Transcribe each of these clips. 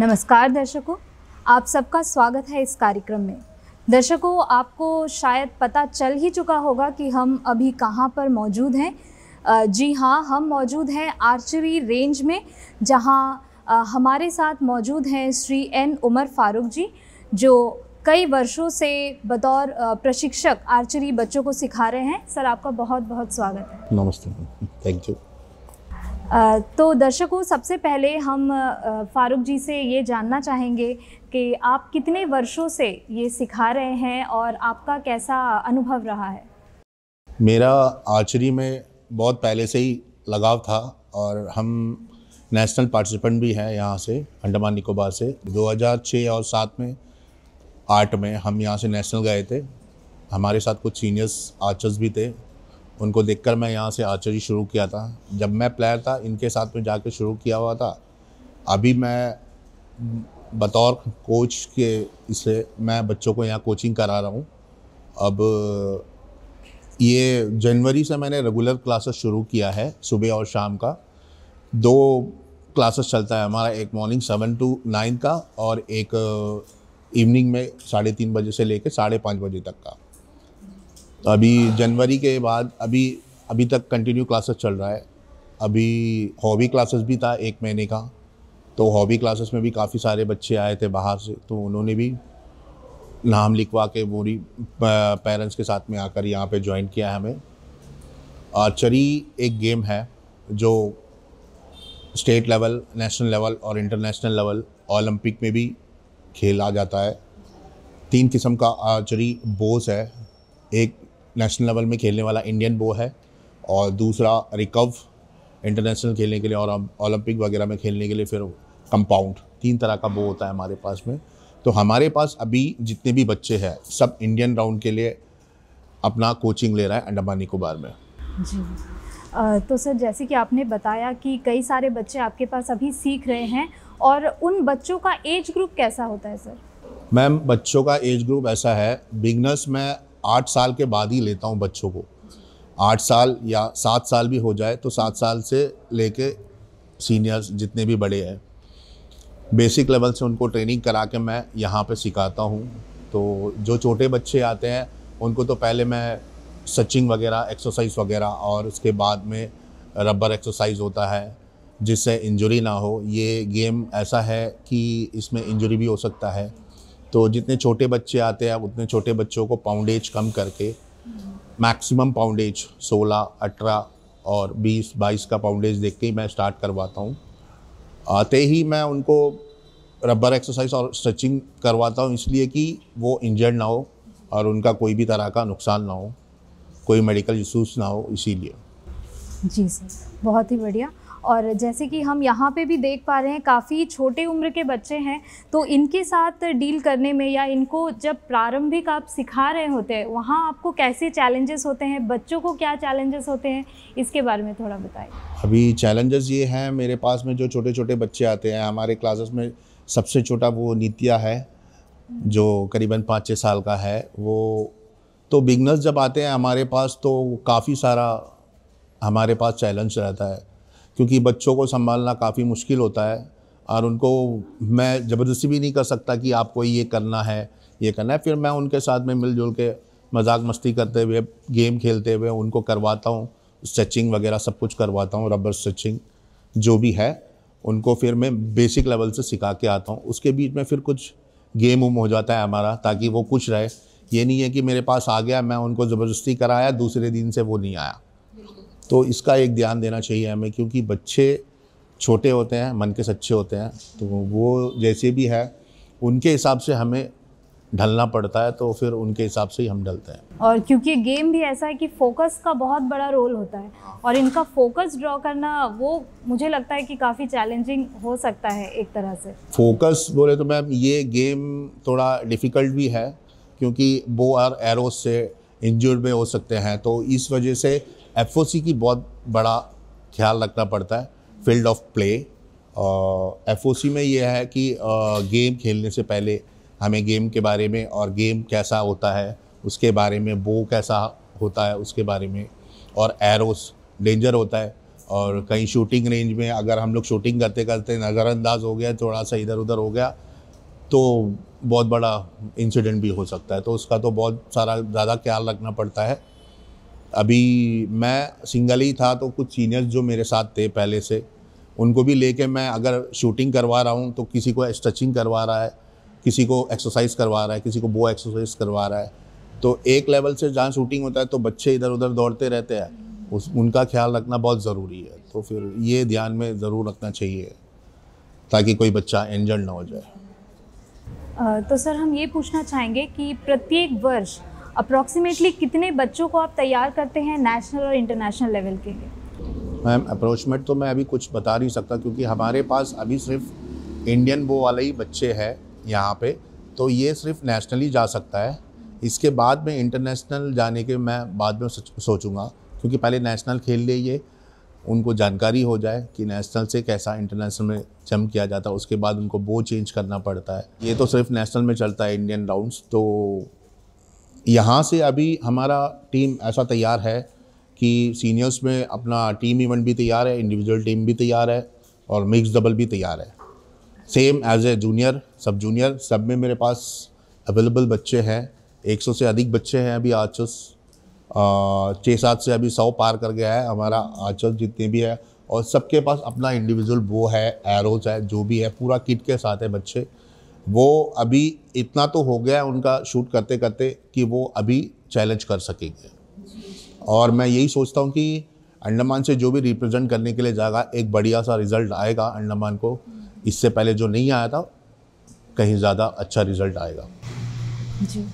नमस्कार दर्शकों आप सबका स्वागत है इस कार्यक्रम में दर्शकों आपको शायद पता चल ही चुका होगा कि हम अभी कहाँ पर मौजूद हैं जी हाँ हम मौजूद हैं आर्चरी रेंज में जहाँ हमारे साथ मौजूद हैं श्री एन उमर फारूक जी जो कई वर्षों से बतौर प्रशिक्षक आर्चरी बच्चों को सिखा रहे हैं सर आपका बहुत बहुत स्वागत है नमस्ते थैंक यू तो दर्शकों सबसे पहले हम फारूक जी से ये जानना चाहेंगे कि आप कितने वर्षों से ये सिखा रहे हैं और आपका कैसा अनुभव रहा है मेरा आर्चरी में बहुत पहले से ही लगाव था और हम नेशनल पार्टिसिपेंट भी हैं यहाँ से अंडमान निकोबार से 2006 और 7 में आठ में हम यहाँ से नेशनल गए थे हमारे साथ कुछ सीनियर्स आर्चर्स भी थे उनको देखकर मैं यहाँ से आर्चरी शुरू किया था जब मैं प्लेयर था इनके साथ में जाकर शुरू किया हुआ था अभी मैं बतौर कोच के इसे मैं बच्चों को यहाँ कोचिंग करा रहा हूँ अब ये जनवरी से मैंने रेगुलर क्लासेस शुरू किया है सुबह और शाम का दो क्लासेस चलता है हमारा एक मॉर्निंग सेवन टू नाइन का और एक इवनिंग में साढ़े तीन बजे से लेकर साढ़े पाँच बजे तक का अभी जनवरी के बाद अभी अभी तक कंटिन्यू क्लासेस चल रहा है अभी हॉबी क्लासेस भी था एक महीने का तो हॉबी क्लासेस में भी काफ़ी सारे बच्चे आए थे बाहर से तो उन्होंने भी नाम लिखवा के बोरी पेरेंट्स के साथ में आकर यहाँ पे ज्वाइन किया है हमें आर्चरी एक गेम है जो स्टेट लेवल नेशनल लेवल और इंटरनेशनल लेवल ओलंपिक में भी खेला जाता है तीन किस्म का आर्चरी बोस है एक नेशनल लेवल में खेलने वाला इंडियन वो है और दूसरा रिकव इंटरनेशनल खेलने के लिए और ओलंपिक वगैरह में खेलने के लिए फिर कंपाउंड तीन तरह का वो होता है हमारे पास में तो हमारे पास अभी जितने भी बच्चे हैं सब इंडियन राउंड के लिए अपना कोचिंग ले रहा है अंडमान निकोबार में जी तो सर जैसे कि आपने बताया कि कई सारे बच्चे आपके पास अभी सीख रहे हैं और उन बच्चों का एज ग्रुप कैसा होता है सर मैम बच्चों का एज ग्रुप ऐसा है बिगनर्स में आठ साल के बाद ही लेता हूँ बच्चों को आठ साल या सात साल भी हो जाए तो सात साल से लेके सीनियर्स जितने भी बड़े हैं बेसिक लेवल से उनको ट्रेनिंग करा के मैं यहाँ पे सिखाता हूँ तो जो छोटे बच्चे आते हैं उनको तो पहले मैं सचिंग वगैरह एक्सरसाइज वगैरह और उसके बाद में रबर एक्सरसाइज होता है जिससे इंजरी ना हो ये गेम ऐसा है कि इसमें इंजरी भी हो सकता है तो जितने छोटे बच्चे आते हैं उतने छोटे बच्चों को पाउंडेज कम करके मैक्सिमम पाउंडेज 16, 18 और 20, 22 का पाउंडेज देख के ही मैं स्टार्ट करवाता हूँ आते ही मैं उनको रबर एक्सरसाइज और स्ट्रेचिंग करवाता हूँ इसलिए कि वो इंजर्ड ना हो और उनका कोई भी तरह का नुकसान ना हो कोई मेडिकल इशूज़ ना हो इसीलिए जी सर बहुत ही बढ़िया और जैसे कि हम यहाँ पे भी देख पा रहे हैं काफ़ी छोटे उम्र के बच्चे हैं तो इनके साथ डील करने में या इनको जब प्रारंभिक आप सिखा रहे होते हैं वहाँ आपको कैसे चैलेंजेस होते हैं बच्चों को क्या चैलेंजेस होते हैं इसके बारे में थोड़ा बताइए अभी चैलेंजेस ये हैं मेरे पास में जो छोटे छोटे बच्चे आते हैं हमारे क्लासेस में सबसे छोटा वो नित्या है जो करीबन पाँच छः साल का है वो तो बिगनर्स जब आते हैं हमारे पास तो काफ़ी सारा हमारे पास चैलेंज रहता है क्योंकि बच्चों को संभालना काफ़ी मुश्किल होता है और उनको मैं ज़बरदस्ती भी नहीं कर सकता कि आपको ये करना है ये करना है फिर मैं उनके साथ में मिलजुल के मजाक मस्ती करते हुए गेम खेलते हुए उनको करवाता हूँ स्ट्रेचिंग वगैरह सब कुछ करवाता हूँ रबर स्ट्रेचिंग जो भी है उनको फिर मैं बेसिक लेवल से सिखा के आता हूँ उसके बीच में फिर कुछ गेम उम हो जाता है हमारा ताकि वो कुछ रहे ये नहीं है कि मेरे पास आ गया मैं उनको ज़बरदस्ती कराया दूसरे दिन से वो नहीं आया तो इसका एक ध्यान देना चाहिए हमें क्योंकि बच्चे छोटे होते हैं मन के सच्चे होते हैं तो वो जैसे भी है उनके हिसाब से हमें ढलना पड़ता है तो फिर उनके हिसाब से ही हम ढलते हैं और क्योंकि गेम भी ऐसा है कि फोकस का बहुत बड़ा रोल होता है और इनका फोकस ड्रॉ करना वो मुझे लगता है कि काफ़ी चैलेंजिंग हो सकता है एक तरह से फोकस बोले तो मैम ये गेम थोड़ा डिफ़िकल्ट भी है क्योंकि बो और एरोज से इंजर्ड में हो सकते हैं तो इस वजह से एफ की बहुत बड़ा ख्याल रखना पड़ता है field of play F C में यह है कि गेम खेलने से पहले हमें गेम के बारे में और गेम कैसा होता है उसके बारे में बो कैसा होता है उसके बारे में और एरोस डेंजर होता है और कहीं शूटिंग रेंज में अगर हम लोग शूटिंग करते करते नज़रअंदाज हो गया थोड़ा सा इधर उधर हो गया तो बहुत बड़ा इंसिडेंट भी हो सकता है तो उसका तो बहुत सारा ज़्यादा ख्याल रखना पड़ता है अभी मैं सिंगल ही था तो कुछ सीनियर्स जो मेरे साथ थे पहले से उनको भी लेके मैं अगर शूटिंग करवा रहा हूँ तो किसी को स्ट्रेचिंग करवा रहा है किसी को एक्सरसाइज करवा रहा है किसी को वो एक्सरसाइज करवा रहा है तो एक लेवल से जहाँ शूटिंग होता है तो बच्चे इधर उधर दौड़ते रहते हैं उस उनका ख्याल रखना बहुत ज़रूरी है तो फिर ये ध्यान में ज़रूर रखना चाहिए ताकि कोई बच्चा इंजर्ड ना हो जाए तो सर हम ये पूछना चाहेंगे कि प्रत्येक वर्ष अप्रोक्सीमेटली कितने बच्चों को आप तैयार करते हैं नेशनल और इंटरनेशनल लेवल के लिए मैम अप्रोचमेंट तो मैं अभी कुछ बता नहीं सकता क्योंकि हमारे पास अभी सिर्फ इंडियन बो वाले ही बच्चे हैं यहाँ पे तो ये सिर्फ नेशनली जा सकता है इसके बाद में इंटरनेशनल जाने के मैं बाद में सोचूंगा क्योंकि पहले नेशनल खेल ले ये उनको जानकारी हो जाए कि नेशनल से कैसा इंटरनेशनल में जम किया जाता है उसके बाद उनको बो चेंज करना पड़ता है ये तो सिर्फ नेशनल में चलता है इंडियन राउंड्स तो यहाँ से अभी हमारा टीम ऐसा तैयार है कि सीनियर्स में अपना टीम इवेंट भी तैयार है इंडिविजुअल टीम भी तैयार है और मिक्स डबल भी तैयार है same as a junior sub junior सब में मेरे पास अवेलेबल बच्चे हैं 100 से अधिक बच्चे हैं अभी आर्चर्स छः सात से अभी सौ पार कर गया है हमारा आर्चर्स जितने भी है और सबके पास अपना इंडिविजुअल वो है एरोज है जो भी है पूरा किट के साथ है बच्चे वो अभी इतना तो हो गया उनका शूट करते करते कि वो अभी चैलेंज कर सकेंगे और मैं यही सोचता हूँ कि अंडमान से जो भी रिप्रेजेंट करने के लिए जाएगा एक बढ़िया सा रिजल्ट आएगा अंडमान को इससे पहले जो नहीं आया था कहीं ज़्यादा अच्छा रिजल्ट आएगा जी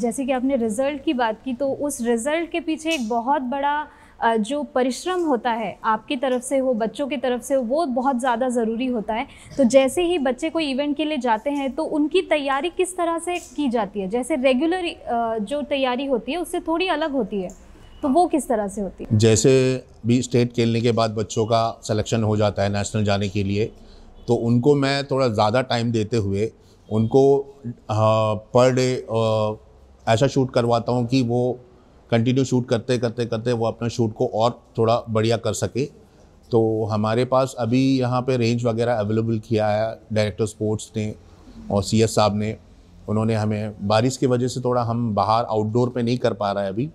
जैसे कि आपने रिज़ल्ट की बात की तो उस रिज़ल्ट के पीछे एक बहुत बड़ा जो परिश्रम होता है आपकी तरफ से हो बच्चों की तरफ से हो वो बहुत ज़्यादा ज़रूरी होता है तो जैसे ही बच्चे कोई इवेंट के लिए जाते हैं तो उनकी तैयारी किस तरह से की जाती है जैसे रेगुलर जो तैयारी होती है उससे थोड़ी अलग होती है तो वो किस तरह से होती है जैसे भी स्टेट खेलने के बाद बच्चों का सलेक्शन हो जाता है नेशनल जाने के लिए तो उनको मैं थोड़ा ज़्यादा टाइम देते हुए उनको पर डे ऐसा शूट करवाता हूँ कि वो कंटिन्यू शूट करते करते करते वो अपना शूट को और थोड़ा बढ़िया कर सके तो हमारे पास अभी यहाँ पे रेंज वगैरह अवेलेबल किया है डायरेक्टर स्पोर्ट्स ने और सी एस साहब ने उन्होंने हमें बारिश की वजह से थोड़ा हम बाहर आउटडोर पे नहीं कर पा रहे अभी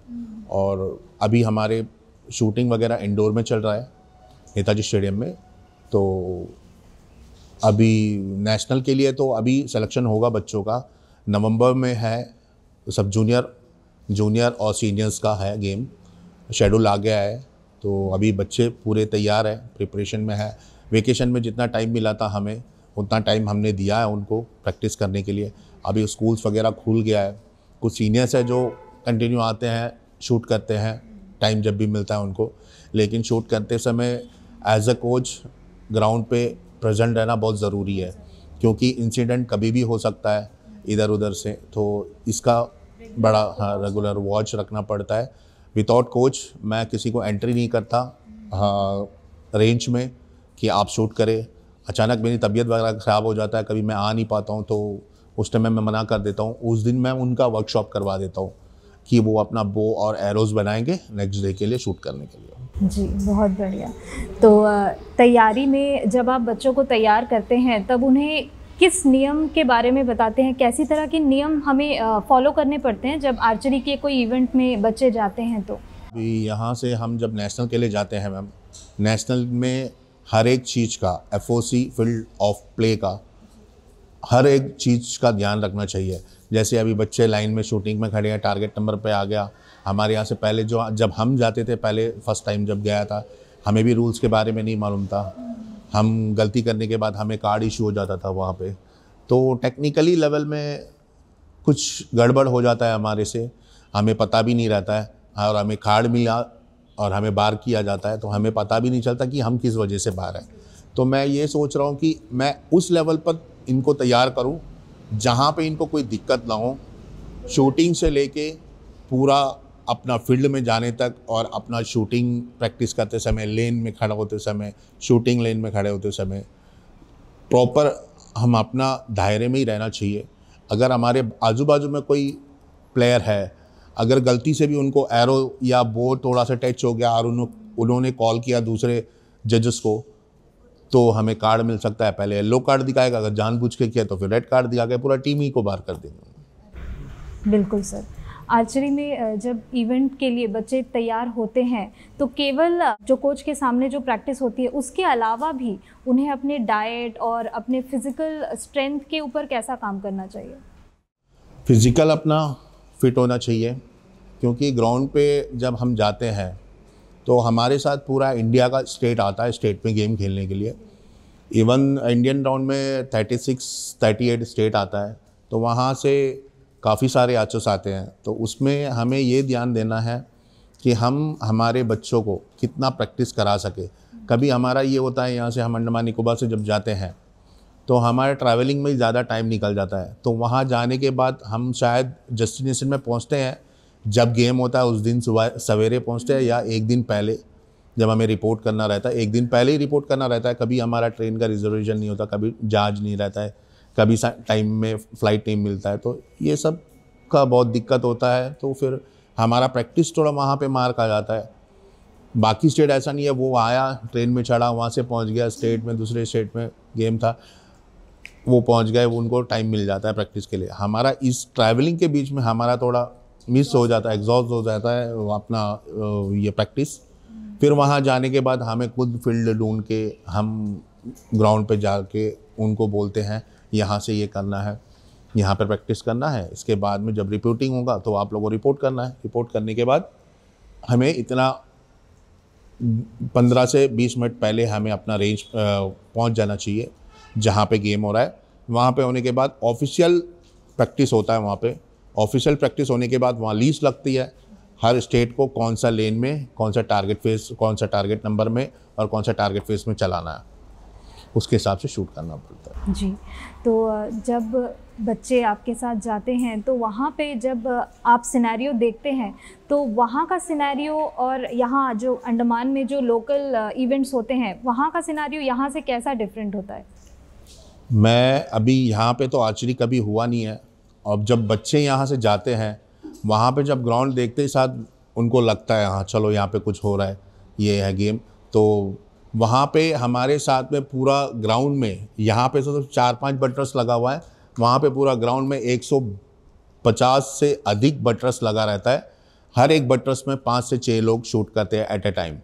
और अभी हमारे शूटिंग वगैरह इंडोर में चल रहा है नेताजी स्टेडियम में तो अभी नेशनल के लिए तो अभी सिलेक्शन होगा बच्चों का नवंबर में है सब जूनियर जूनियर और सीनियर्स का है गेम शेड्यूल आ गया है तो अभी बच्चे पूरे तैयार हैं प्रिपरेशन में है वेकेशन में जितना टाइम मिला था हमें उतना टाइम हमने दिया है उनको प्रैक्टिस करने के लिए अभी स्कूल्स वगैरह खुल गया है कुछ सीनियर्स हैं जो कंटिन्यू आते हैं शूट करते हैं टाइम जब भी मिलता है उनको लेकिन शूट करते समय एज अ कोच ग्राउंड पे प्रेजेंट रहना बहुत ज़रूरी है क्योंकि इंसिडेंट कभी भी हो सकता है इधर उधर से तो इसका बड़ा हाँ रेगुलर वॉच रखना पड़ता है विदाउट कोच मैं किसी को एंट्री नहीं करता हाँ रेंज में कि आप शूट करें अचानक मेरी तबीयत वगैरह ख़राब हो जाता है कभी मैं आ नहीं पाता हूँ तो उस टाइम मैं मना कर देता हूँ उस दिन मैं उनका वर्कशॉप करवा देता हूँ कि वो अपना बो और एरोज़ बनाएंगे नेक्स्ट डे के लिए शूट करने के लिए जी बहुत बढ़िया तो तैयारी में जब आप बच्चों को तैयार करते हैं तब उन्हें किस नियम के बारे में बताते हैं कैसी तरह के नियम हमें फॉलो करने पड़ते हैं जब आर्चरी के कोई इवेंट में बच्चे जाते हैं तो अभी यहाँ से हम जब नेशनल के लिए जाते हैं मैम नेशनल में हर एक चीज़ का एफ फील्ड ऑफ प्ले का हर एक चीज़ का ध्यान रखना चाहिए जैसे अभी बच्चे लाइन में शूटिंग में खड़े हैं टारगेट नंबर पे आ गया हमारे यहाँ से पहले जो जब हम जाते थे पहले फर्स्ट टाइम जब गया था हमें भी रूल्स के बारे में नहीं मालूम था हम गलती करने के बाद हमें कार्ड इशू हो जाता था वहाँ पे तो टेक्निकली लेवल में कुछ गड़बड़ हो जाता है हमारे से हमें पता भी नहीं रहता है और हमें कार्ड मिला और हमें बार किया जाता है तो हमें पता भी नहीं चलता कि हम किस वजह से बाहर हैं तो मैं ये सोच रहा हूँ कि मैं उस लेवल पर इनको तैयार करूँ जहाँ पे इनको कोई दिक्कत ना हो शूटिंग से लेके पूरा अपना फील्ड में जाने तक और अपना शूटिंग प्रैक्टिस करते समय लेन में खड़ा होते समय शूटिंग लेन में खड़े होते समय प्रॉपर हम अपना दायरे में ही रहना चाहिए अगर हमारे आजू बाजू में कोई प्लेयर है अगर गलती से भी उनको एरो या बोर्ड थोड़ा सा टच हो गया और उन्होंने कॉल किया दूसरे जजेस को तो हमें कार्ड मिल सकता है पहले येलो कार्ड दिखाएगा अगर जानबूझ के किया तो फिर रेड कार्ड दिखा के पूरा टीम ही को बाहर कर देंगे बिल्कुल सर आर्चरी में जब इवेंट के लिए बच्चे तैयार होते हैं तो केवल जो कोच के सामने जो प्रैक्टिस होती है उसके अलावा भी उन्हें अपने डाइट और अपने फिज़िकल स्ट्रेंथ के ऊपर कैसा काम करना चाहिए फिज़िकल अपना फिट होना चाहिए क्योंकि ग्राउंड पे जब हम जाते हैं तो हमारे साथ पूरा इंडिया का स्टेट आता है स्टेट में गेम खेलने के लिए इवन इंडियन राउंड में 36, 38 स्टेट आता है तो वहाँ से काफ़ी सारे आचोस आते हैं तो उसमें हमें ये ध्यान देना है कि हम हमारे बच्चों को कितना प्रैक्टिस करा सके कभी हमारा ये होता है यहाँ से हम अंडमान निकोबार से जब जाते हैं तो हमारे ट्रैवलिंग में ज़्यादा टाइम निकल जाता है तो वहाँ जाने के बाद हम शायद डेस्टिनेशन में पहुँचते हैं जब गेम होता है उस दिन सुबह सवेरे पहुँचते हैं या एक दिन पहले जब हमें रिपोर्ट करना रहता है एक दिन पहले ही रिपोर्ट करना रहता है कभी हमारा ट्रेन का रिजर्वेशन नहीं होता कभी जहाज नहीं रहता है कभी टाइम में फ्लाइट नहीं मिलता है तो ये सब का बहुत दिक्कत होता है तो फिर हमारा प्रैक्टिस थोड़ा वहाँ पे मार खा जाता है बाकी स्टेट ऐसा नहीं है वो आया ट्रेन में चढ़ा वहाँ से पहुँच गया स्टेट में दूसरे स्टेट में गेम था वो पहुँच गए उनको टाइम मिल जाता है प्रैक्टिस के लिए हमारा इस ट्रैवलिंग के बीच में हमारा थोड़ा मिस हो जाता है एग्जॉस्ट हो जाता है अपना ये प्रैक्टिस फिर वहाँ जाने के बाद हमें खुद फील्ड ढूंढ के हम ग्राउंड पे जाके उनको बोलते हैं यहाँ से ये करना है यहाँ पर प्रैक्टिस करना है इसके बाद में जब रिपोर्टिंग होगा तो आप लोगों को रिपोर्ट करना है रिपोर्ट करने के बाद हमें इतना पंद्रह से बीस मिनट पहले हमें अपना रेंज पहुँच जाना चाहिए जहाँ पे गेम हो रहा है वहाँ पे होने के बाद ऑफिशियल प्रैक्टिस होता है वहाँ पे ऑफिशियल प्रैक्टिस होने के बाद वहाँ लीज लगती है हर स्टेट को कौन सा लेन में कौन सा टारगेट फेस कौन सा टारगेट नंबर में और कौन सा टारगेट फेस में चलाना है उसके हिसाब से शूट करना पड़ता है जी तो जब बच्चे आपके साथ जाते हैं तो वहाँ पे जब आप सिनेरियो देखते हैं तो वहाँ का सिनेरियो और यहाँ जो अंडमान में जो लोकल इवेंट्स होते हैं वहाँ का सिनेरियो यहाँ से कैसा डिफरेंट होता है मैं अभी यहाँ पे तो आर्चरी कभी हुआ नहीं है और जब बच्चे यहाँ से जाते हैं वहाँ पे जब ग्राउंड देखते ही साथ उनको लगता है हाँ चलो यहाँ पे कुछ हो रहा है ये है गेम तो वहाँ पे हमारे साथ में पूरा ग्राउंड में यहाँ पे सिर्फ चार पांच बटरस लगा हुआ है वहाँ पे पूरा ग्राउंड में 150 से अधिक बटरस लगा रहता है हर एक बटरस में पाँच से छः लोग शूट करते हैं एट ए टाइम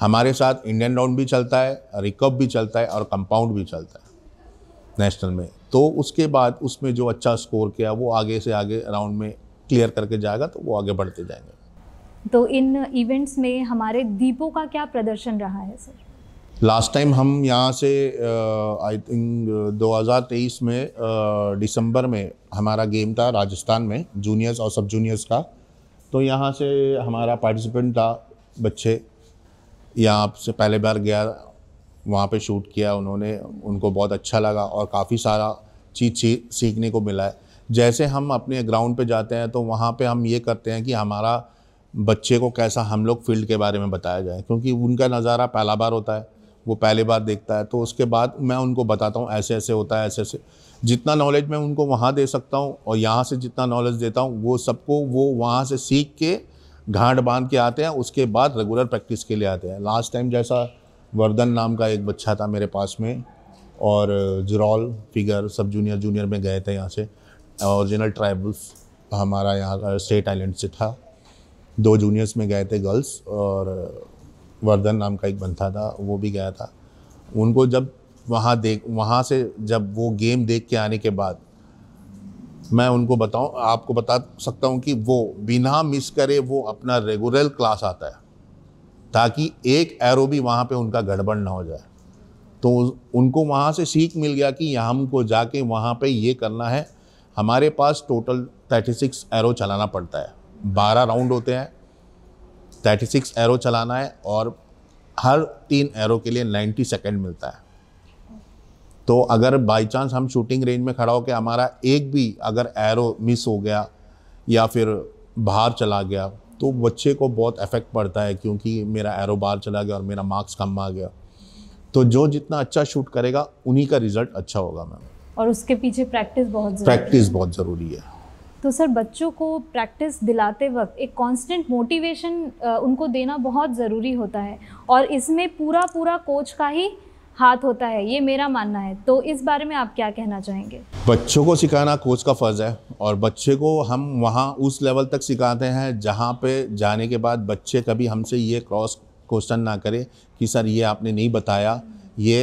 हमारे साथ इंडियन राउंड भी चलता है रिकअप भी चलता है और कंपाउंड भी चलता है नेशनल में तो उसके बाद उसमें जो अच्छा स्कोर किया वो आगे से आगे राउंड में क्लियर करके जाएगा तो वो आगे बढ़ते जाएंगे तो इन इवेंट्स में हमारे दीपों का क्या प्रदर्शन रहा है सर लास्ट टाइम हम यहाँ से आई थिंक 2023 में दिसंबर uh, में हमारा गेम था राजस्थान में जूनियर्स और सब जूनियर्स का तो यहाँ से हमारा पार्टिसिपेंट था बच्चे यहाँ से पहले बार गया वहाँ पे शूट किया उन्होंने उनको बहुत अच्छा लगा और काफ़ी सारा चीज़ सीखने को मिला है जैसे हम अपने ग्राउंड पे जाते हैं तो वहाँ पे हम ये करते हैं कि हमारा बच्चे को कैसा हम लोग फील्ड के बारे में बताया जाए क्योंकि उनका नज़ारा पहला बार होता है वो पहले बार देखता है तो उसके बाद मैं उनको बताता हूँ ऐसे ऐसे होता है ऐसे ऐसे जितना नॉलेज मैं उनको वहाँ दे सकता हूँ और यहाँ से जितना नॉलेज देता हूँ वो सबको वो वहाँ से सीख के घाट बांध के आते हैं उसके बाद रेगुलर प्रैक्टिस के लिए आते हैं लास्ट टाइम जैसा वर्धन नाम का एक बच्चा था मेरे पास में और जरॉल फिगर सब जूनियर जूनियर में गए थे यहाँ से ओरिजिनल ट्राइबल्स हमारा यहाँ स्टेट आइलैंड से था दो जूनियर्स में गए थे गर्ल्स और वर्धन नाम का एक बंथा था वो भी गया था उनको जब वहाँ देख वहाँ से जब वो गेम देख के आने के बाद मैं उनको बताऊँ आपको बता सकता हूँ कि वो बिना मिस करे वो अपना रेगुलर क्लास आता है ताकि एक एरो भी वहाँ पे उनका गड़बड़ ना हो जाए तो उनको वहाँ से सीख मिल गया कि हमको जाके वहाँ पे ये करना है हमारे पास टोटल थर्टी सिक्स एरो चलाना पड़ता है बारह राउंड होते हैं थर्टी सिक्स एरो चलाना है और हर तीन एरो के लिए नाइन्टी सेकेंड मिलता है तो अगर बाई चांस हम शूटिंग रेंज में खड़ा होकर हमारा एक भी अगर एरो मिस हो गया या फिर बाहर चला गया तो बच्चे को बहुत इफेक्ट पड़ता है क्योंकि मेरा एरो बाहर चला गया और मेरा मार्क्स कम आ गया तो जो जितना अच्छा शूट करेगा उन्हीं का रिजल्ट अच्छा होगा मैम और उसके पीछे प्रैक्टिस बहुत प्रैक्टिस बहुत ज़रूरी है तो सर बच्चों को प्रैक्टिस दिलाते वक्त एक कांस्टेंट मोटिवेशन उनको देना बहुत ज़रूरी होता है और इसमें पूरा पूरा कोच का ही हाथ होता है ये मेरा मानना है तो इस बारे में आप क्या कहना चाहेंगे बच्चों को सिखाना कोच का फ़र्ज़ है और बच्चे को हम वहाँ उस लेवल तक सिखाते हैं जहाँ पे जाने के बाद बच्चे कभी हमसे ये क्रॉस क्वेश्चन ना करें कि सर ये आपने नहीं बताया ये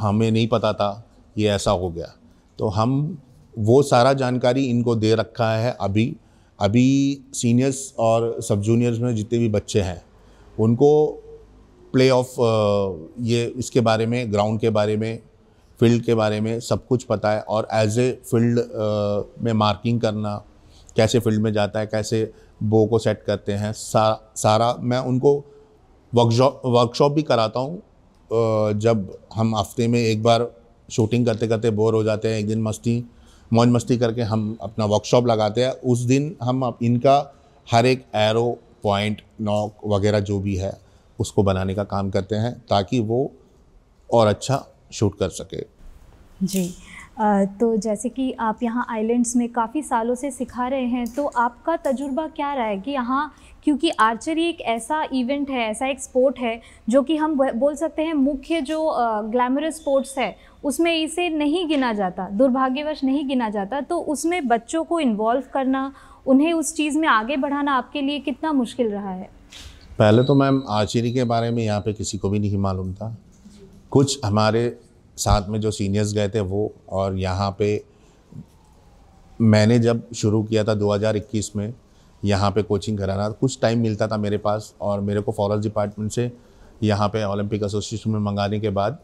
हमें नहीं पता था ये ऐसा हो गया तो हम वो सारा जानकारी इनको दे रखा है अभी अभी सीनियर्स और सब जूनियर्स में जितने भी बच्चे हैं उनको प्ले ऑफ ये इसके बारे में ग्राउंड के बारे में फील्ड के बारे में सब कुछ पता है और एज ए फील्ड में मार्किंग करना कैसे फील्ड में जाता है कैसे बो को सेट करते हैं सा, सारा मैं उनको वर्कशॉप वर्कशॉप भी कराता हूँ जब हम हफ्ते में एक बार शूटिंग करते करते बोर हो जाते हैं एक दिन मस्ती मौज मस्ती करके हम अपना वर्कशॉप लगाते हैं उस दिन हम इनका हर एक एरो पॉइंट नॉक वगैरह जो भी है उसको बनाने का काम करते हैं ताकि वो और अच्छा शूट कर सके जी तो जैसे कि आप यहाँ आइलैंड्स में काफ़ी सालों से सिखा रहे हैं तो आपका तजुर्बा क्या रहा है कि यहाँ क्योंकि आर्चरी एक ऐसा इवेंट है ऐसा एक स्पोर्ट है जो कि हम बोल सकते हैं मुख्य जो ग्लैमरस स्पोर्ट्स है उसमें इसे नहीं गिना जाता दुर्भाग्यवश नहीं गिना जाता तो उसमें बच्चों को इन्वॉल्व करना उन्हें उस चीज़ में आगे बढ़ाना आपके लिए कितना मुश्किल रहा है पहले तो मैम आर्चरी के बारे में यहाँ पे किसी को भी नहीं मालूम था कुछ हमारे साथ में जो सीनियर्स गए थे वो और यहाँ पे मैंने जब शुरू किया था 2021 में यहाँ पे कोचिंग कराना कुछ टाइम मिलता था मेरे पास और मेरे को फॉरेस्ट डिपार्टमेंट से यहाँ पे ओलंपिक एसोसिएशन में मंगाने के बाद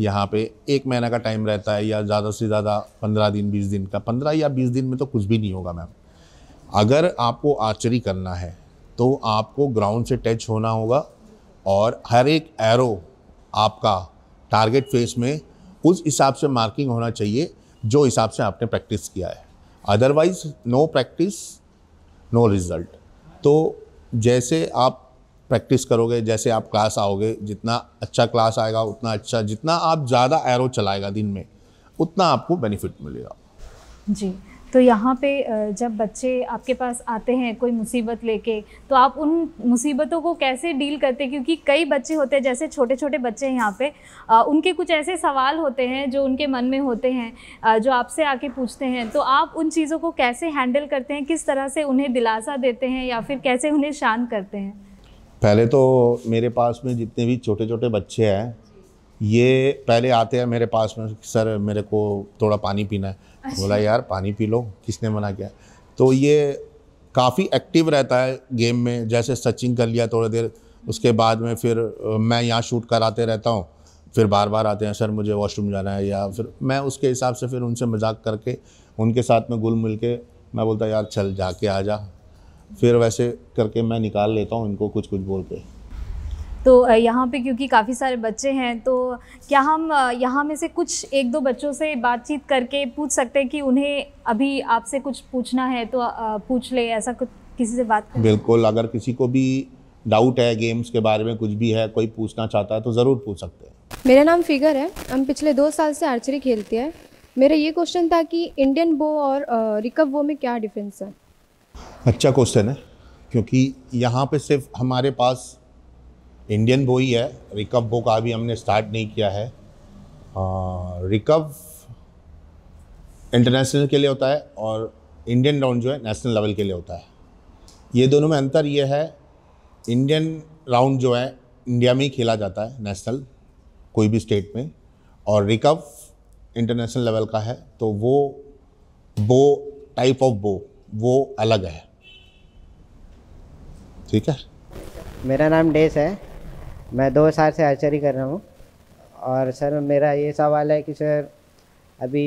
यहाँ पे एक महीना का टाइम रहता है या ज़्यादा से ज़्यादा पंद्रह दिन बीस दिन का पंद्रह या बीस दिन में तो कुछ भी नहीं होगा मैम अगर आपको आर्चरी करना है तो आपको ग्राउंड से टच होना होगा और हर एक एरो आपका टारगेट फेस में उस हिसाब से मार्किंग होना चाहिए जो हिसाब से आपने प्रैक्टिस किया है otherwise no practice no result तो जैसे आप प्रैक्टिस करोगे जैसे आप क्लास आओगे जितना अच्छा क्लास आएगा उतना अच्छा जितना आप ज़्यादा एरो चलाएगा दिन में उतना आपको बेनिफिट मिलेगा जी तो यहाँ पे जब बच्चे आपके पास आते हैं कोई मुसीबत लेके तो आप उन मुसीबतों को कैसे डील करते हैं क्योंकि कई बच्चे होते हैं जैसे छोटे छोटे बच्चे हैं यहाँ पे उनके कुछ ऐसे सवाल होते हैं जो उनके मन में होते हैं जो आपसे आके पूछते हैं तो आप उन चीज़ों को कैसे हैंडल करते हैं किस तरह से उन्हें दिलासा देते हैं या फिर कैसे उन्हें शांत करते हैं पहले तो मेरे पास में जितने भी छोटे छोटे बच्चे हैं ये पहले आते हैं मेरे पास में सर मेरे को थोड़ा पानी पीना है बोला यार पानी पी लो किसने मना किया तो ये काफ़ी एक्टिव रहता है गेम में जैसे सचिन कर लिया थोड़ी देर उसके बाद में फिर मैं यहाँ शूट कराते रहता हूँ फिर बार बार आते हैं सर मुझे वॉशरूम जाना है या फिर मैं उसके हिसाब से फिर उनसे मजाक करके उनके साथ में गुल मिल के मैं बोलता यार चल जाके आ जा फिर वैसे करके मैं निकाल लेता हूँ इनको कुछ कुछ बोल के तो यहाँ पे क्योंकि काफ़ी सारे बच्चे हैं तो क्या हम यहाँ में से कुछ एक दो बच्चों से बातचीत करके पूछ सकते हैं कि उन्हें अभी आपसे कुछ पूछना है तो पूछ ले ऐसा कुछ किसी से बात बिल्कुल अगर किसी को भी डाउट है गेम्स के बारे में कुछ भी है कोई पूछना चाहता है तो ज़रूर पूछ सकते हैं मेरा नाम फिगर है हम पिछले दो साल से आर्चरी खेलते हैं मेरा ये क्वेश्चन था कि इंडियन बो और रिकव बो में क्या डिफरेंस है अच्छा क्वेश्चन है क्योंकि यहाँ पे सिर्फ हमारे पास इंडियन बो ही है रिकव बो का अभी हमने स्टार्ट नहीं किया है रिकव इंटरनेशनल के लिए होता है और इंडियन राउंड जो है नेशनल लेवल के लिए होता है ये दोनों में अंतर ये है इंडियन राउंड जो है इंडिया में ही खेला जाता है नेशनल कोई भी स्टेट में और रिकव इंटरनेशनल लेवल का है तो वो बो टाइप ऑफ बो वो अलग है ठीक है मेरा नाम डेस है मैं दो साल से आर्चरी कर रहा हूँ और सर मेरा ये सवाल है कि सर अभी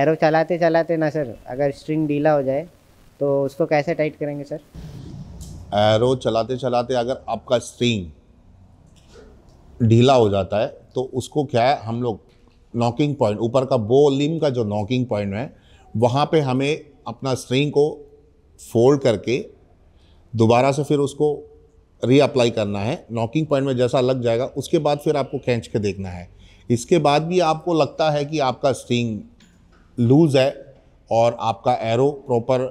एरो चलाते चलाते ना सर अगर स्ट्रिंग ढीला हो जाए तो उसको कैसे टाइट करेंगे सर एरो चलाते चलाते अगर आपका स्ट्रिंग ढीला हो जाता है तो उसको क्या है हम लोग नॉकिंग पॉइंट ऊपर का बो लिम का जो नॉकिंग पॉइंट है वहाँ पे हमें अपना स्ट्रिंग को फोल्ड करके दोबारा से फिर उसको रीअप्लाई करना है नॉकिंग पॉइंट में जैसा लग जाएगा उसके बाद फिर आपको खींच के देखना है इसके बाद भी आपको लगता है कि आपका स्ट्रिंग लूज़ है और आपका एरो प्रॉपर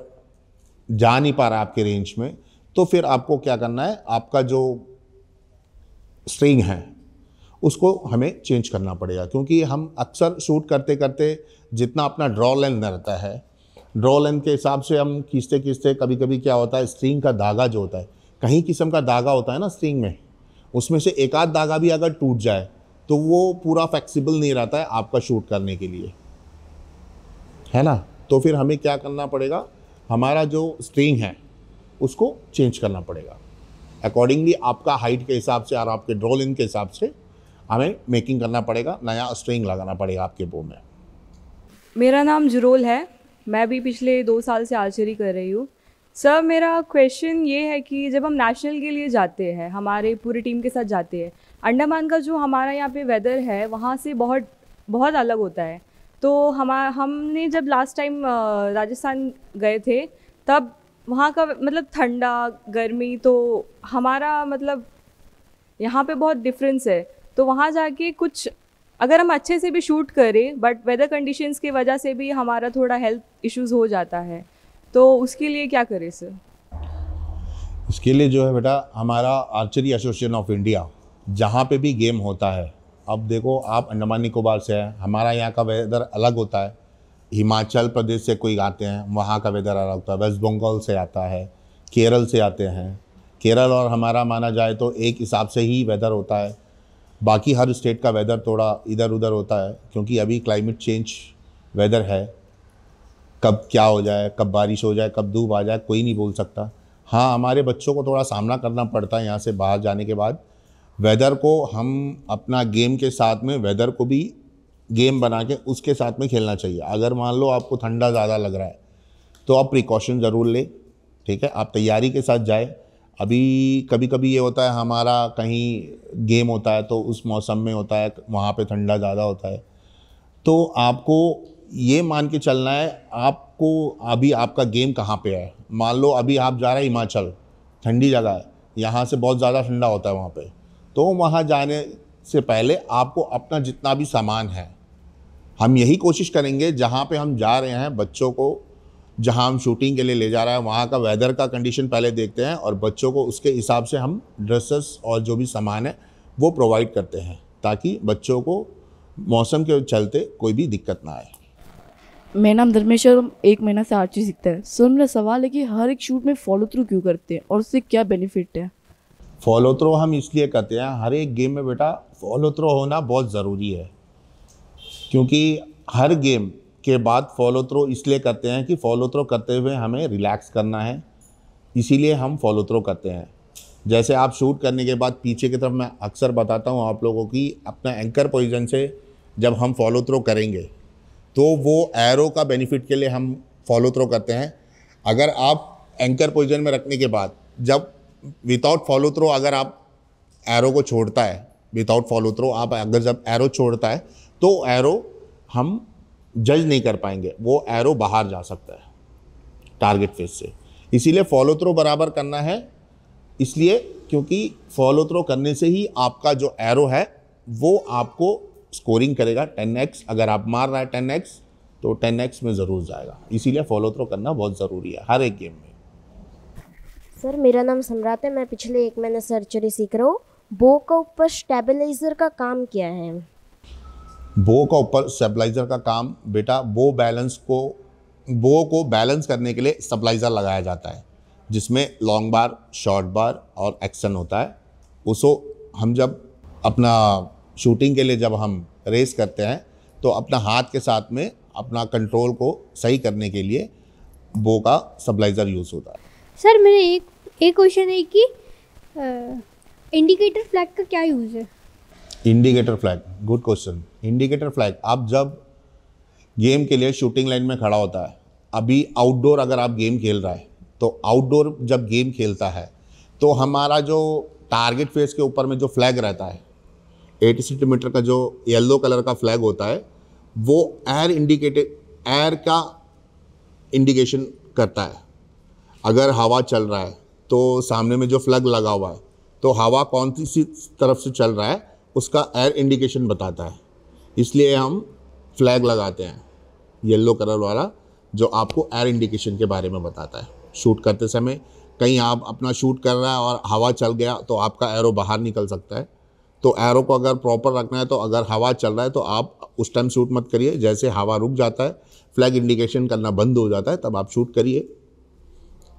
जा नहीं पा रहा आपके रेंज में तो फिर आपको क्या करना है आपका जो स्ट्रिंग है उसको हमें चेंज करना पड़ेगा क्योंकि हम अक्सर शूट करते करते जितना अपना ड्रॉ लेंथ रहता है ड्रॉ लेंथ के हिसाब से हम खींचते खींचते कभी कभी क्या होता है स्ट्रिंग का धागा जो होता है कहीं किस्म का धागा होता है ना स्ट्रिंग में उसमें से एक आध धागा भी अगर टूट जाए तो वो पूरा फ्लेक्सिबल नहीं रहता है आपका शूट करने के लिए है ना तो फिर हमें क्या करना पड़ेगा हमारा जो स्ट्रिंग है उसको चेंज करना पड़ेगा अकॉर्डिंगली आपका हाइट के हिसाब से और आपके ड्रोल इन के हिसाब से हमें मेकिंग करना पड़ेगा नया स्ट्रिंग लगाना पड़ेगा आपके बो में मेरा नाम जुरोल है मैं भी पिछले दो साल से आर्चरी कर रही हूँ सर मेरा क्वेश्चन ये है कि जब हम नेशनल के लिए जाते हैं हमारे पूरी टीम के साथ जाते हैं अंडमान का जो हमारा यहाँ पे वेदर है वहाँ से बहुत बहुत अलग होता है तो हम हमने जब लास्ट टाइम राजस्थान गए थे तब वहाँ का मतलब ठंडा गर्मी तो हमारा मतलब यहाँ पे बहुत डिफरेंस है तो वहाँ जाके कुछ अगर हम अच्छे से भी शूट करें बट वेदर कंडीशंस की वजह से भी हमारा थोड़ा हेल्थ इश्यूज हो जाता है तो उसके लिए क्या करें सर उसके लिए जो है बेटा हमारा आर्चरी एसोसिएशन ऑफ इंडिया जहाँ पे भी गेम होता है अब देखो आप अंडमान निकोबार से हैं हमारा यहाँ का वेदर अलग होता है हिमाचल प्रदेश से कोई आते हैं वहाँ का वेदर अलग होता है वेस्ट बंगाल से आता है केरल से आते हैं केरल और हमारा माना जाए तो एक हिसाब से ही वेदर होता है बाकी हर स्टेट का वेदर थोड़ा इधर उधर होता है क्योंकि अभी क्लाइमेट चेंज वेदर है कब क्या हो जाए कब बारिश हो जाए कब धूप आ जाए कोई नहीं बोल सकता हाँ हमारे बच्चों को थोड़ा सामना करना पड़ता है यहाँ से बाहर जाने के बाद वेदर को हम अपना गेम के साथ में वेदर को भी गेम बना के उसके साथ में खेलना चाहिए अगर मान लो आपको ठंडा ज़्यादा लग रहा है तो आप प्रिकॉशन ज़रूर लें ठीक है आप तैयारी के साथ जाए अभी कभी कभी ये होता है हमारा कहीं गेम होता है तो उस मौसम में होता है वहाँ पे ठंडा ज़्यादा होता है तो आपको ये मान के चलना है आपको अभी आपका गेम कहाँ पे है मान लो अभी आप जा रहे हैं हिमाचल ठंडी जगह है यहाँ से बहुत ज़्यादा ठंडा होता है वहाँ पे तो वहाँ जाने से पहले आपको अपना जितना भी सामान है हम यही कोशिश करेंगे जहाँ पे हम जा रहे हैं बच्चों को जहाँ हम शूटिंग के लिए ले जा रहे हैं वहाँ का वेदर का कंडीशन पहले देखते हैं और बच्चों को उसके हिसाब से हम ड्रेसेस और जो भी सामान है वो प्रोवाइड करते हैं ताकि बच्चों को मौसम के चलते कोई भी दिक्कत ना आए मेरा नाम धर्मेश्वर एक महीना से चीज़ सीखता है सर मेरा सवाल है कि हर एक शूट में फॉलो थ्रू क्यों करते हैं और उससे क्या बेनिफिट है फॉलो थ्रो हम इसलिए करते हैं हर एक गेम में बेटा फॉलो थ्रो होना बहुत ज़रूरी है क्योंकि हर गेम के बाद फॉलो थ्रो इसलिए करते हैं कि फॉलो थ्रो करते हुए हमें रिलैक्स करना है इसीलिए हम फॉलो थ्रो करते हैं जैसे आप शूट करने के बाद पीछे की तरफ मैं अक्सर बताता हूँ आप लोगों की अपना एंकर पोजिशन से जब हम फॉलो थ्रो करेंगे तो वो एरो का बेनिफिट के लिए हम फॉलो थ्रो करते हैं अगर आप एंकर पोजीशन में रखने के बाद जब विदाउट फॉलो थ्रो अगर आप एरो को छोड़ता है विदाउट फॉलो थ्रो आप अगर जब एरो छोड़ता है तो एरो हम जज नहीं कर पाएंगे वो एरो बाहर जा सकता है टारगेट फेस से इसीलिए फॉलो थ्रो बराबर करना है इसलिए क्योंकि फॉलो थ्रो करने से ही आपका जो एरो है वो आपको स्कोरिंग करेगा टेन एक्स अगर आप मार रहा है टेन एक्स तो टेन एक्स में ज़रूर जाएगा इसीलिए फॉलो थ्रो करना बहुत ज़रूरी है हर एक गेम में सर मेरा नाम सम्राट है मैं पिछले एक महीने से सीख रहा हूँ बो का ऊपर स्टेबलाइजर का काम क्या है बो का ऊपर स्टेबलाइजर का काम बेटा बो बैलेंस को बो को बैलेंस करने के लिए स्टेबलाइजर लगाया जाता है जिसमें लॉन्ग बार शॉर्ट बार और एक्शन होता है उसको हम जब अपना शूटिंग के लिए जब हम रेस करते हैं तो अपना हाथ के साथ में अपना कंट्रोल को सही करने के लिए बो का सबलाइजर यूज़ होता है सर मेरे एक एक क्वेश्चन है कि इंडिकेटर फ्लैग का क्या यूज़ है indicator flag good question indicator flag आप जब गेम के लिए शूटिंग लाइन में खड़ा होता है अभी आउटडोर अगर आप गेम खेल रहा है तो आउटडोर जब गेम खेलता है तो हमारा जो टारगेट फेस के ऊपर में जो फ्लैग रहता है 80 सेंटीमीटर का जो येलो कलर का फ्लैग होता है वो एयर इंडिकेटेड एयर का इंडिकेशन करता है अगर हवा चल रहा है तो सामने में जो फ्लैग लगा हुआ है तो हवा कौन सी तरफ से चल रहा है उसका एयर इंडिकेशन बताता है इसलिए हम फ्लैग लगाते हैं येलो कलर वाला जो आपको एयर इंडिकेशन के बारे में बताता है शूट करते समय कहीं आप अपना शूट कर रहा है और हवा चल गया तो आपका एरो बाहर निकल सकता है तो एरो को अगर प्रॉपर रखना है तो अगर हवा चल रहा है तो आप उस टाइम शूट मत करिए जैसे हवा रुक जाता है फ्लैग इंडिकेशन करना बंद हो जाता है तब आप शूट करिए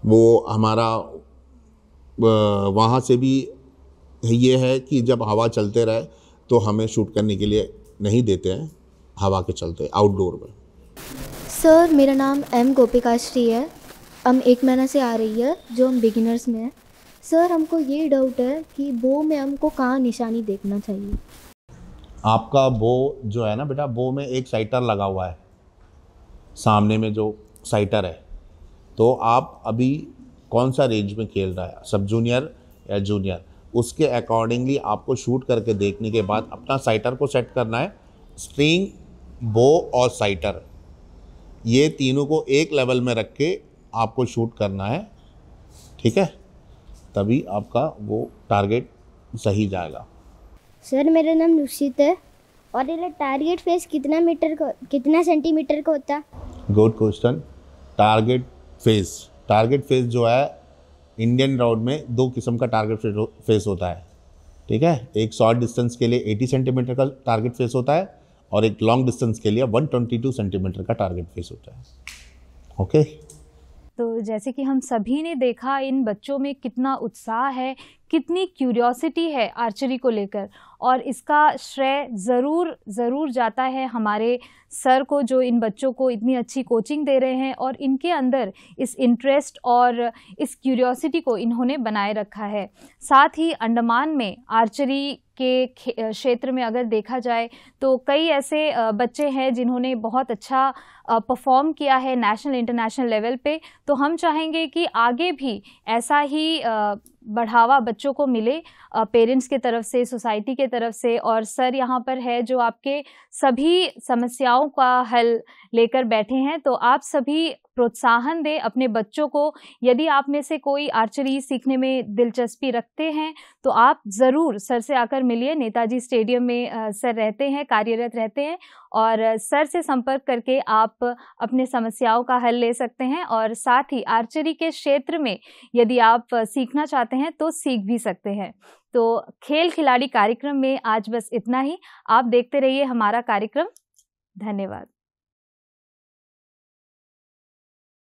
वो हमारा वहाँ से भी ये है कि जब हवा चलते रहे तो हमें शूट करने के लिए नहीं देते हैं हवा के चलते आउटडोर में सर मेरा नाम एम गोपिकाश्री है हम एक महीना से आ रही है जो हम बिगिनर्स में हैं सर हमको ये डाउट है कि बो में हमको कहाँ निशानी देखना चाहिए आपका बो जो है ना बेटा बो में एक साइटर लगा हुआ है सामने में जो साइटर है तो आप अभी कौन सा रेंज में खेल रहा है सब जूनियर या जूनियर उसके अकॉर्डिंगली आपको शूट करके देखने के बाद अपना साइटर को सेट करना है स्ट्रिंग बो और साइटर ये तीनों को एक लेवल में रख के आपको शूट करना है ठीक है तभी आपका वो टारगेट सही जाएगा सर मेरा नाम नुसित है और मेरा टारगेट फेस कितना मीटर का कितना सेंटीमीटर का होता good question target face target face जो है इंडियन राउंड में दो किस्म का टारगेट फेस होता है ठीक है एक शॉर्ट डिस्टेंस के लिए 80 सेंटीमीटर का टारगेट फेस होता है और एक लॉन्ग डिस्टेंस के लिए 122 सेंटीमीटर का टारगेट फेस होता है ओके okay? तो जैसे कि हम सभी ने देखा इन बच्चों में कितना उत्साह है कितनी क्यूरियोसिटी है आर्चरी को लेकर और इसका श्रेय ज़रूर ज़रूर जाता है हमारे सर को जो इन बच्चों को इतनी अच्छी कोचिंग दे रहे हैं और इनके अंदर इस इंटरेस्ट और इस क्यूरियोसिटी को इन्होंने बनाए रखा है साथ ही अंडमान में आर्चरी के क्षेत्र में अगर देखा जाए तो कई ऐसे बच्चे हैं जिन्होंने बहुत अच्छा परफॉर्म किया है नेशनल इंटरनेशनल लेवल पे तो हम चाहेंगे कि आगे भी ऐसा ही बढ़ावा बच्चों को मिले पेरेंट्स के तरफ से सोसाइटी के तरफ से और सर यहाँ पर है जो आपके सभी समस्याओं का हल लेकर बैठे हैं तो आप सभी प्रोत्साहन दें अपने बच्चों को यदि आप में से कोई आर्चरी सीखने में दिलचस्पी रखते हैं तो आप ज़रूर सर से आकर मिलिए नेताजी स्टेडियम में सर रहते हैं कार्यरत रहते हैं और सर से संपर्क करके आप अपने समस्याओं का हल ले सकते हैं और साथ ही आर्चरी के क्षेत्र में यदि आप सीखना चाहते हैं तो सीख भी सकते हैं तो खेल खिलाड़ी कार्यक्रम में आज बस इतना ही आप देखते रहिए हमारा कार्यक्रम धन्यवाद